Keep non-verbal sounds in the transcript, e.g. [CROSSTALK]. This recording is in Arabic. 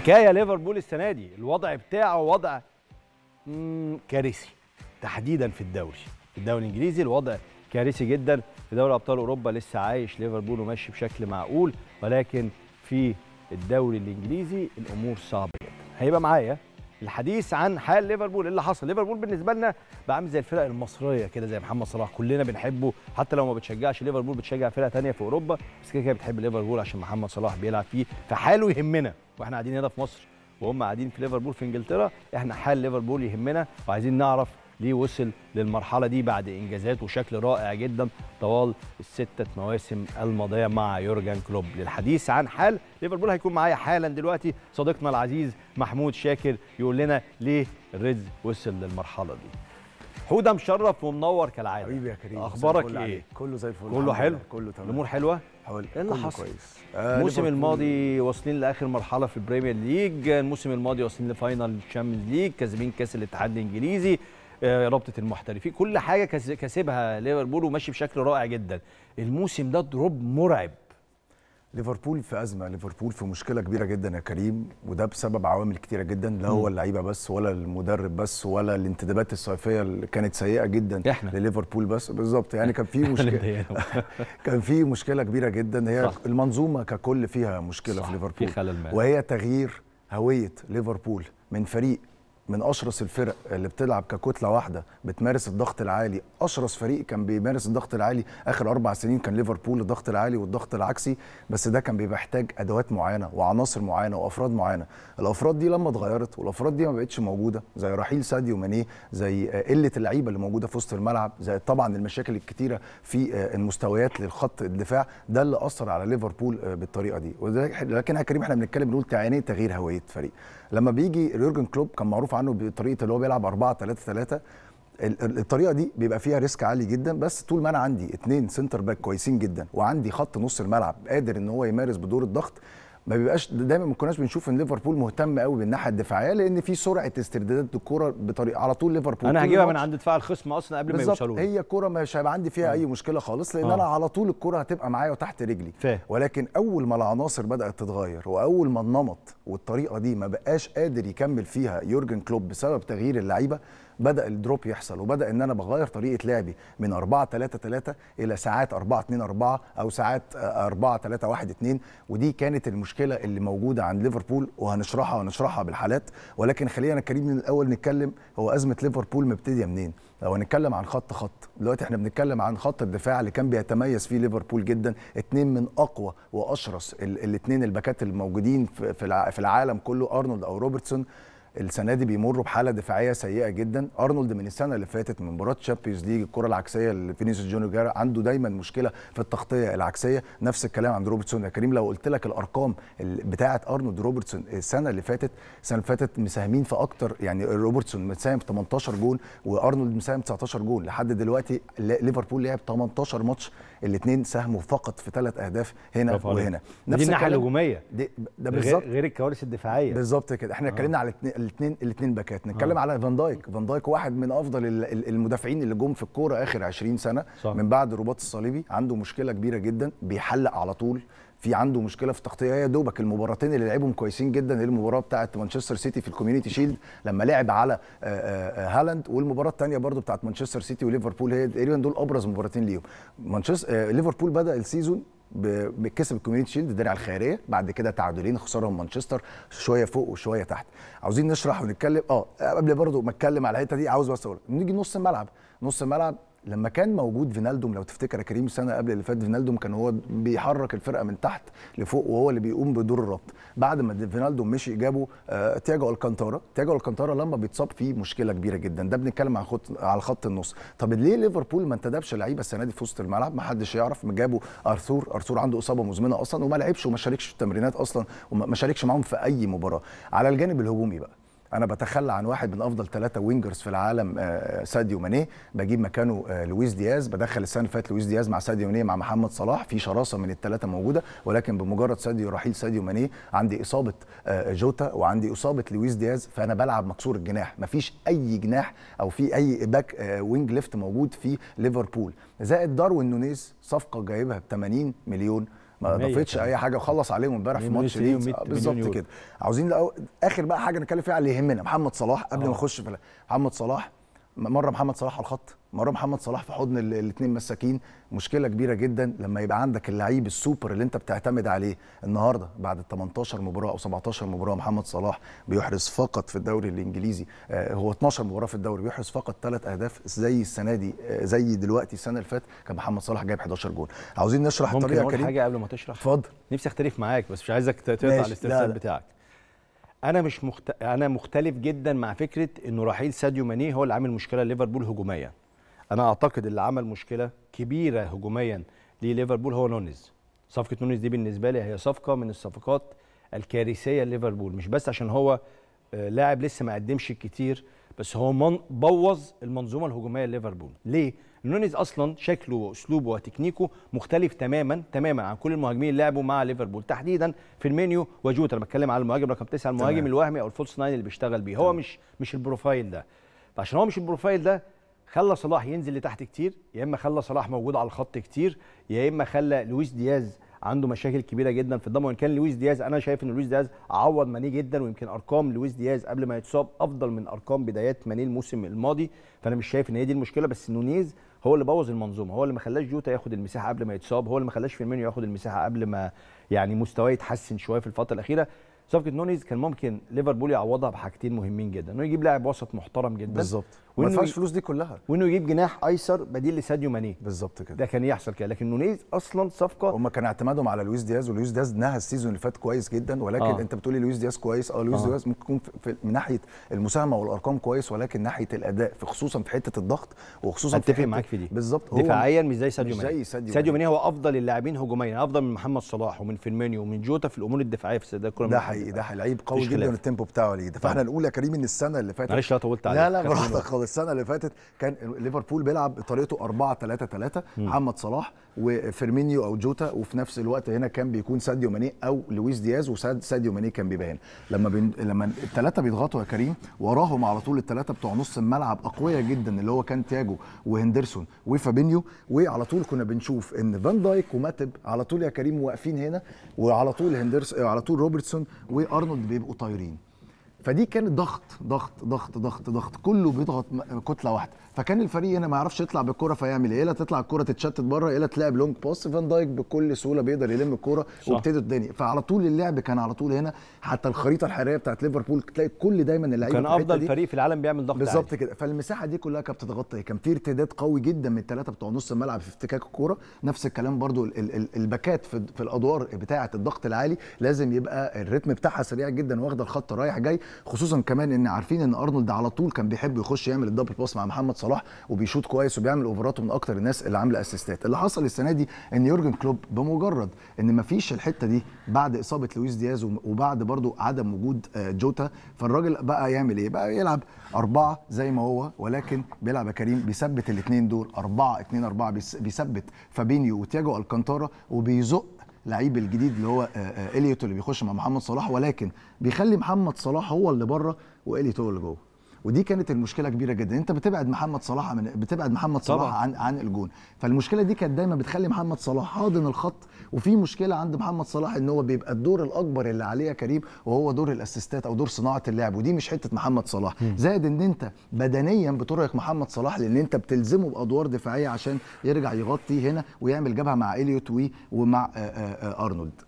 حكايه ليفربول السنه دي الوضع بتاعه وضع كارثي تحديدا في الدوري في الدوري الانجليزي الوضع كارثي جدا في دوري ابطال اوروبا لسه عايش ليفربول وماشي بشكل معقول ولكن في الدوري الانجليزي الامور صعبه جدا هيبقى معايا الحديث عن حال ليفربول إيه اللي حصل ليفربول بالنسبه لنا بقى عامل زي الفرق المصريه كده زي محمد صلاح كلنا بنحبه حتى لو ما بتشجعش ليفربول بتشجع فرقه ثانيه في اوروبا بس كده كده بتحب ليفربول عشان محمد صلاح بيلعب فيه فحاله يهمنا واحنا قاعدين هنا في مصر وهم قاعدين في ليفربول في انجلترا احنا حال ليفربول يهمنا وعايزين نعرف ليه وصل للمرحله دي بعد انجازات وشكل رائع جدا طوال السته مواسم الماضيه مع يورجن كلوب للحديث عن حال ليفربول هيكون معايا حالا دلوقتي صديقنا العزيز محمود شاكر يقول لنا ليه ريدز وصل للمرحله دي حوده مشرف ومنور كالعاده حبيبي يا كريم اخبارك ايه عليك. كله زي الفل كله حلو كله تمام الامور حلوه حلو ايه اللي حصل كويس آه، الموسم الماضي واصلين لاخر مرحله في البريمير ليج الموسم الماضي واصلين لفاينل تشامبيونز ليج كاسبين كاس الاتحاد الانجليزي آه، رابطه المحترفين كل حاجه كسبها ليفربول وماشي بشكل رائع جدا الموسم ده دروب مرعب ليفربول في ازمه ليفربول في مشكله كبيره جدا يا كريم وده بسبب عوامل كتيره جدا لا هو اللعيبه بس ولا المدرب بس ولا الانتدابات الصيفيه اللي كانت سيئه جدا احنا لليفربول بس بالظبط يعني كان في [LAUGHS] مشكله [LAUGHS] كان في مشكله كبيره جدا هي صح. المنظومه ككل فيها مشكله صح. في ليفربول في خلل وهي تغيير هويه ليفربول من فريق من اشرس الفرق اللي بتلعب ككتله واحده بتمارس الضغط العالي اشرس فريق كان بيمارس الضغط العالي اخر اربع سنين كان ليفربول الضغط العالي والضغط العكسي بس ده كان بيبقى محتاج ادوات معينه وعناصر معينه وافراد معينه الافراد دي لما اتغيرت والافراد دي ما بقتش موجوده زي رحيل ساديو ماني زي قله اللعيبه اللي موجوده في وسط الملعب زي طبعا المشاكل الكتيره في آه، المستويات للخط الدفاع ده اللي اثر على ليفربول آه، بالطريقه دي لكن يا كريم احنا بنتكلم بنقول تعاني تغيير هويه فريق لما بيجي يورجن كلوب كان معروف عنه بطريقه اللي هو بيلعب 4 3 3 الطريقه دي بيبقى فيها ريسك عالي جدا بس طول ما انا عندي اثنين سنتر باك كويسين جدا وعندي خط نص الملعب قادر ان هو يمارس بدور الضغط ما بيبقاش دايما ما كناش بنشوف ان ليفربول مهتم قوي بالناحيه الدفاعيه لان في سرعه استردادات الكوره بطريقه على طول ليفربول انا هجيبها من عند دفاع الخصم اصلا قبل ما يوصلوا هي كوره مش هيبقى عندي فيها آه. اي مشكله خالص لان آه. انا على طول الكوره هتبقى معايا وتحت رجلي فيه. ولكن اول ما العناصر بدات تتغير واول ما النمط والطريقه دي ما بقاش قادر يكمل فيها يورجن كلوب بسبب تغيير اللعيبه بدا الدروب يحصل وبدا ان انا بغير طريقه لعبي من 4 3 3 الى ساعات 4 2 4 او ساعات 4 3 1 2 ودي كانت المشكله اللي موجوده عند ليفربول وهنشرحها ونشرحها بالحالات ولكن خلينا كريم من الاول نتكلم هو ازمه ليفربول مبتديه منين لو هنتكلم عن خط خط دلوقتي احنا بنتكلم عن خط الدفاع اللي كان بيتميز فيه ليفربول جدا اثنين من اقوى واشرس الاثنين الباكات الموجودين في العالم كله ارنولد او روبرتسون السنه دي بيمروا بحاله دفاعيه سيئه جدا ارنولد من السنه اللي فاتت من مباراه تشامبيونز ليج الكره العكسيه لفينيسيوس جونيور عنده دايما مشكله في التغطيه العكسيه نفس الكلام عند روبرتسون يا كريم لو قلت لك الارقام بتاعه ارنولد روبرتسون السنه اللي فاتت السنه اللي فاتت مساهمين في اكتر يعني روبرتسون مساهم في 18 جون وارنولد مساهم 19 جون لحد دلوقتي ليفربول لعب 18 ماتش الاثنين ساهموا فقط في ثلاث اهداف هنا وهنا نفس دي الناحيه الهجوميه ده بالظبط غير الكوارث الدفاعيه بالظبط كده احنا آه. اتكلمنا آه. على الاثنين الاثنين باكات نتكلم أوه. على فان دايك فان دايك واحد من افضل المدافعين اللي جم في الكوره اخر 20 سنه صح. من بعد الرباط الصليبي عنده مشكله كبيره جدا بيحلق على طول في عنده مشكله في التغطيه هي دوبك المباراتين اللي لعبهم كويسين جدا المباراه بتاعه مانشستر سيتي في الكوميونتي شيلد لما لعب على آه، آه، آه، هالاند والمباراه الثانيه برضو بتاعه مانشستر سيتي وليفربول هي تقريبا دول ابرز مباراتين ليهم مانشستر ليفربول بدا السيزون بكسب الكوميونتي شيلد الدرع الخيريه بعد كده تعادلين خسارهم مانشستر شويه فوق وشويه تحت عاوزين نشرح ونتكلم اه قبل برضو ما اتكلم على الحته دي عاوز بس اقول نيجي نص الملعب نص الملعب لما كان موجود فينالدوم لو تفتكر يا كريم السنه قبل اللي فات فينالدوم كان هو بيحرك الفرقه من تحت لفوق وهو اللي بيقوم بدور الربط بعد ما فينالدوم مشي جابوا آه تياجو الكانتارا تياجو الكانتارا لما بيتصاب فيه مشكله كبيره جدا ده بنتكلم عن خط على خط النص طب ليه ليفربول ما انتدبش لعيبه السنه دي في وسط الملعب ما حدش يعرف جابوا ارثور ارثور عنده اصابه مزمنه اصلا وما لعبش وما شاركش في التمرينات اصلا وما شاركش معاهم في اي مباراه على الجانب الهجومي بقى انا بتخلى عن واحد من افضل ثلاثه وينجرز في العالم آه، ساديو ماني بجيب مكانه آه، لويس دياز بدخل السنه اللي فاتت لويس دياز مع ساديو ماني مع محمد صلاح في شراسه من الثلاثه موجوده ولكن بمجرد ساديو رحيل ساديو ماني عندي اصابه آه، جوتا وعندي اصابه لويس دياز فانا بلعب مكسور الجناح مفيش اي جناح او في اي باك وينج ليفت موجود في ليفربول زائد داروين نونيز صفقه جايبها ب 80 مليون ما اضافتش اي حاجه وخلص عليهم امبارح في ماتش ليدز آه، بالظبط كده عاوزين اخر بقى حاجه نتكلم فيها اللي يهمنا محمد صلاح قبل ما نخش في محمد صلاح مره محمد صلاح على الخط مره محمد صلاح في حضن الاثنين مساكين مشكله كبيره جدا لما يبقى عندك اللعيب السوبر اللي انت بتعتمد عليه النهارده بعد 18 مباراه او 17 مباراه محمد صلاح بيحرز فقط في الدوري الانجليزي آه، هو 12 مباراه في الدوري بيحرز فقط ثلاث اهداف زي السنه دي آه، زي دلوقتي السنه اللي فاتت كان محمد صلاح جايب 11 جول عاوزين نشرح ممكن كريم ممكن حاجه قبل ما تشرح اتفضل نفسي اختلف معاك بس مش عايزك تقطع الاستفسار بتاعك انا مش مخت... انا مختلف جدا مع فكره انه رحيل ساديو ماني هو اللي عامل مشكله ليفربول هجوميا انا اعتقد اللي عمل مشكله كبيره هجوميا لليفربول هو نونيز صفقه نونيز دي بالنسبه لي هي صفقه من الصفقات الكارثيه لليفربول مش بس عشان هو آه، لاعب لسه ما قدمش كتير بس هو من بوظ المنظومه الهجوميه لليفربول ليه نونيز اصلا شكله واسلوبه وتكنيكه مختلف تماما تماما عن كل المهاجمين اللي لعبوا مع ليفربول تحديدا فيرمينيو وجوتا انا بتكلم على المهاجم رقم 9 المهاجم تمام. الوهمي او الفولس ناين اللي بيشتغل بيه هو مش مش البروفايل ده فعشان هو مش البروفايل ده خلى صلاح ينزل لتحت كتير يا اما خلى صلاح موجود على الخط كتير يا اما خلى لويس دياز عنده مشاكل كبيره جدا في الضم وان كان لويس دياز انا شايف ان لويس دياز عوض ماني جدا ويمكن ارقام لويس دياز قبل ما يتصاب افضل من ارقام بدايات ماني الموسم الماضي فانا مش شايف ان هي دي المشكله بس نونيز هو اللي بوظ المنظومه هو اللي ما خلاش جوتا ياخد المساحه قبل ما يتصاب هو اللي ما خلاش فيرمينيو ياخد المساحه قبل ما يعني مستواه يتحسن شويه في الفتره الاخيره صفقه نونيز كان ممكن ليفربول يعوضها بحاجتين مهمين جدا انه يجيب لاعب وسط محترم جدا بالظبط ما دفعش الفلوس دي كلها وانه يجيب جناح ايسر بديل لساديو ماني بالظبط كده ده كان يحصل كده لكن نونيز اصلا صفقه هم كان اعتمادهم على لويس دياز ولويس دياز نهى السيزون اللي فات كويس جدا ولكن آه. انت بتقولي لويس دياز كويس اه لويس آه. دياز ممكن يكون من ناحيه المساهمه والارقام كويس ولكن ناحيه الاداء في خصوصا في حته الضغط وخصوصا اتفق معاك في دي بالظبط دفاعيا مش زي ساديو ماني زي ساديو, ساديو ماني هو افضل اللاعبين هجوميا افضل من محمد صلاح ومن فيرمينيو ومن جوتا في الامور الدفاعيه في استاد ده حقيقي ده لعيب قوي جدا التيمبو بتاعه ليه فاحنا نقول طيب. يا كريم ان السنه اللي فاتت معلش لا طولت عليك لا لا براحتك خالص السنه اللي فاتت كان ليفربول بيلعب بطريقته 4 3 3 محمد صلاح وفيرمينيو او جوتا وفي نفس الوقت هنا كان بيكون ساديو ماني او لويس دياز وساديو ماني كان بيبقى هنا لما بين لما الثلاثه بيضغطوا يا كريم وراهم على طول الثلاثه بتوع نص الملعب اقوياء جدا اللي هو كان تياجو وهندرسون وفابينيو وعلى طول كنا بنشوف ان فان دايك وماتب على طول يا كريم واقفين هنا وعلى طول هندرس على طول روبرتسون وارنولد بيبقوا طايرين فدي كانت ضغط ضغط ضغط ضغط ضغط كله بيضغط كتله واحده فكان الفريق هنا ما يعرفش يطلع بالكوره فيعمل ايه لا تطلع الكوره تتشتت بره لا تلعب لونج باس فان دايك بكل سهوله بيقدر يلم الكوره وابتدت الدنيا فعلى طول اللعب كان على طول هنا حتى الخريطه الحراريه بتاعت ليفربول تلاقي كل دايما اللعيبه كان افضل فريق في العالم بيعمل ضغط بالظبط كده فالمساحه دي كلها كانت بتتغطى كان في ارتداد قوي جدا من الثلاثه بتوع نص الملعب في افتكاك الكوره نفس الكلام برده الباكات في, في الادوار بتاعه الضغط العالي لازم يبقى الريتم بتاعها سريع جدا واخده الخط رايح جاي خصوصا كمان ان عارفين ان ارنولد على طول كان بيحب يخش يعمل الدبل باس مع محمد صلاح وبيشوط كويس وبيعمل اوفرات ومن اكتر الناس اللي عامله اسيستات اللي حصل السنه دي ان يورجن كلوب بمجرد ان ما فيش الحته دي بعد اصابه لويس دياز وبعد برده عدم وجود آه، جوتا فالراجل بقى يعمل ايه بقى يلعب أربعة زي ما هو ولكن بيلعب يا كريم بيثبت الاثنين دول أربعة اثنين أربعة بيثبت فابينيو وتياجو الكانتارا وبيزق اللعيب الجديد اللي هو آه، آه، اليوت اللي بيخش مع محمد صلاح ولكن بيخلي محمد صلاح هو اللي بره واليوت هو اللي جوه ودي كانت المشكله كبيره جدا انت بتبعد محمد صلاح من بتبعد محمد صلاح طبعا. عن عن الجون فالمشكله دي كانت دايما بتخلي محمد صلاح حاضن الخط وفي مشكله عند محمد صلاح ان هو بيبقى الدور الاكبر اللي عليه كريم وهو دور الاسيستات او دور صناعه اللعب ودي مش حته محمد صلاح زائد ان انت بدنيا بترهق محمد صلاح لان انت بتلزمه بادوار دفاعيه عشان يرجع يغطي هنا ويعمل جبهه مع اليوت ومع آه، آه، آه، ارنولد